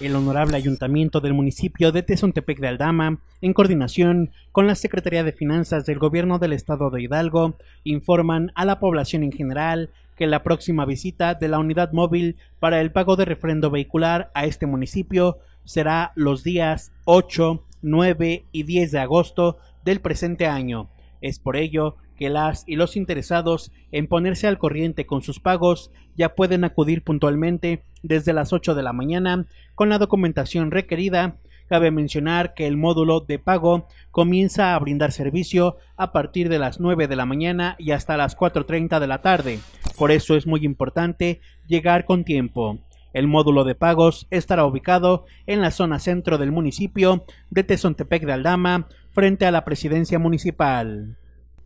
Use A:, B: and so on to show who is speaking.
A: El Honorable Ayuntamiento del municipio de Tezontepec de Aldama, en coordinación con la Secretaría de Finanzas del Gobierno del Estado de Hidalgo, informan a la población en general que la próxima visita de la unidad móvil para el pago de refrendo vehicular a este municipio será los días 8, 9 y 10 de agosto del presente año. Es por ello que las y los interesados en ponerse al corriente con sus pagos ya pueden acudir puntualmente desde las 8 de la mañana con la documentación requerida. Cabe mencionar que el módulo de pago comienza a brindar servicio a partir de las 9 de la mañana y hasta las 4.30 de la tarde. Por eso es muy importante llegar con tiempo. El módulo de pagos estará ubicado en la zona centro del municipio de Tezontepec de Aldama, frente a la presidencia municipal.